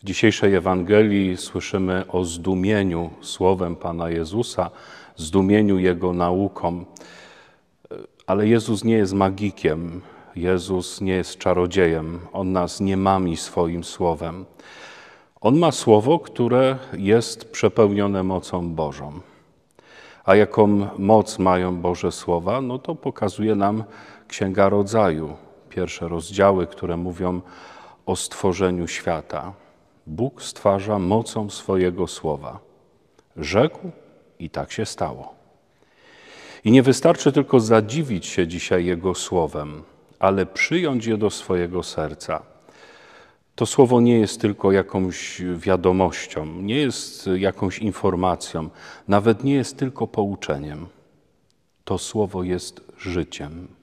W dzisiejszej Ewangelii słyszymy o zdumieniu słowem Pana Jezusa, zdumieniu Jego nauką. Ale Jezus nie jest magikiem, Jezus nie jest czarodziejem, On nas nie mami swoim słowem. On ma słowo, które jest przepełnione mocą Bożą. A jaką moc mają Boże słowa, no to pokazuje nam Księga Rodzaju, pierwsze rozdziały, które mówią o stworzeniu świata. Bóg stwarza mocą swojego słowa. Rzekł i tak się stało. I nie wystarczy tylko zadziwić się dzisiaj Jego słowem, ale przyjąć je do swojego serca. To słowo nie jest tylko jakąś wiadomością, nie jest jakąś informacją, nawet nie jest tylko pouczeniem. To słowo jest życiem.